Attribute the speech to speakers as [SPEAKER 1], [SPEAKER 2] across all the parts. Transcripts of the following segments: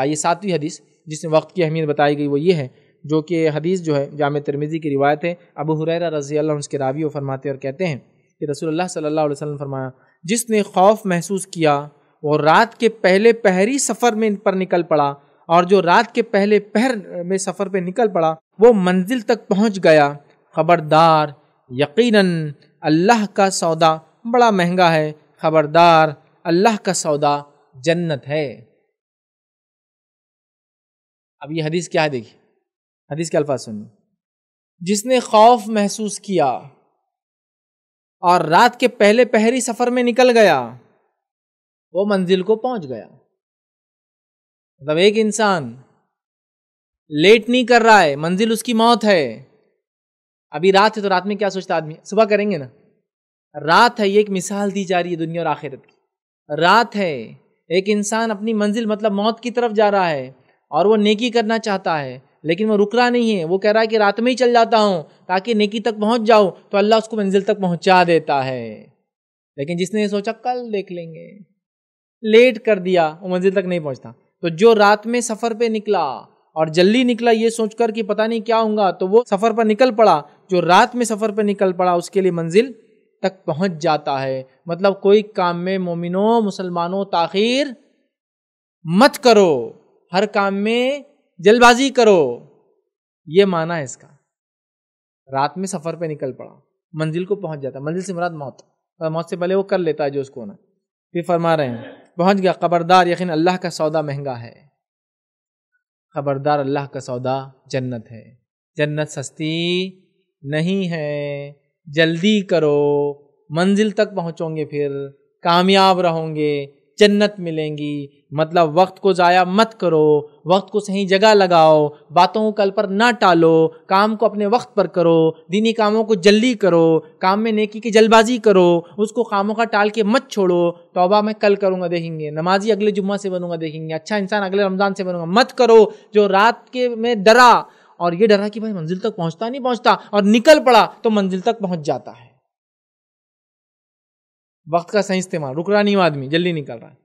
[SPEAKER 1] आइए सातवीं हदीस जिसमें वक्त की अहमियत बताई गई वो ये है जो कि हदीस जो है जाम तरमीज़ी की रिवायत है अबू हुरैर रज़ी अल्लाह उसके रावी फरमाते और कहते हैं कि रसोल्ला सल्लल्लाहु अलैहि वसल्लम फरमाया जिसने खौफ महसूस किया वो रात के पहले पहरी सफ़र में पर निकल पड़ा और जो रात के पहले पहर में सफ़र पर निकल पड़ा वो मंजिल तक पहुँच गया खबरदार यकीन अल्लाह का सौदा बड़ा महंगा है खबरदार अल्लाह का सौदा जन्नत है अब ये हदीस क्या है देखिए हदीस के अल्फाज सुनिए जिसने खौफ महसूस किया और रात के पहले पहरी सफ़र में निकल गया वो मंजिल को पहुंच गया मतलब एक इंसान लेट नहीं कर रहा है मंजिल उसकी मौत है अभी रात है तो रात में क्या सोचता आदमी सुबह करेंगे ना रात है ये एक मिसाल दी जा रही है दुनिया और आखिरत की रात है एक इंसान अपनी मंजिल मतलब मौत की तरफ जा रहा है और वो नेकी करना चाहता है लेकिन वो रुक रहा नहीं है वो कह रहा है कि रात में ही चल जाता हूँ ताकि नेकी तक पहुँच जाऊँ तो अल्लाह उसको मंजिल तक पहुँचा देता है लेकिन जिसने ये सोचा कल देख लेंगे लेट कर दिया वो मंजिल तक नहीं पहुँचता तो जो रात में सफ़र पर निकला और जल्दी निकला ये सोचकर कि पता नहीं क्या होगा तो वो सफ़र पर निकल पड़ा जो रात में सफ़र पर निकल पड़ा उसके लिए मंजिल तक पहुंच जाता है मतलब कोई काम में मोमिनों मुसलमानों ताखिर मत करो हर काम में जल्दबाजी करो ये माना है इसका रात में सफर पे निकल पड़ा मंजिल को पहुंच जाता मंजिल से मुराद मौत और मौत से पहले वो कर लेता है जो उसको ना फिर फरमा रहे हैं पहुंच गया खबरदार यकीन अल्लाह का सौदा महंगा है खबरदार अल्लाह का सौदा जन्नत है जन्नत सस्ती नहीं है जल्दी करो मंजिल तक पहुंचोगे फिर कामयाब रहोगे जन्नत मिलेंगी मतलब वक्त को ज़ाया मत करो वक्त को सही जगह लगाओ बातों को कल पर ना टालो काम को अपने वक्त पर करो दीनी कामों को जल्दी करो काम में नेकी की जल्दबाजी करो उसको कामों का टाल के मत छोड़ो तोबा मैं कल करूँगा देखेंगे नमाजी अगले जुम्मे से बनूंगा देखेंगे अच्छा इंसान अगले रमज़ान से बनूंगा मत करो जो रात के में डरा और ये डरा कि भाई मंजिल तक पहुँचता नहीं पहुँचता और निकल पड़ा तो मंजिल तक पहुँच जाता है वक्त का सही इस्तेमाल रुक रहा नहीं आदमी जल्दी निकल रहा है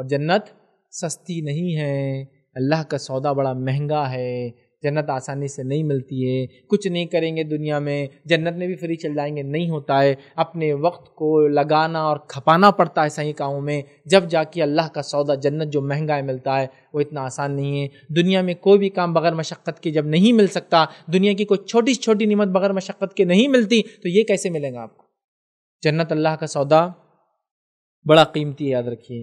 [SPEAKER 1] और जन्नत सस्ती नहीं है अल्लाह का सौदा बड़ा महंगा है जन्नत आसानी से नहीं मिलती है कुछ नहीं करेंगे दुनिया में जन्नत में भी फ्री चल जाएंगे नहीं होता है अपने वक्त को लगाना और खपाना पड़ता है सही कामों में जब जाके अल्लाह का सौदा जन्नत जो महंगा है मिलता है वो इतना आसान नहीं है दुनिया में कोई भी काम बगैर मशक्क़त के जब नहीं मिल सकता दुनिया की कोई छोटी छोटी नीमत बगैर मशक्क़त के नहीं मिलती तो ये कैसे मिलेगा आपको जन्नत अल्लाह का सौदा बड़ा कीमती याद रखिए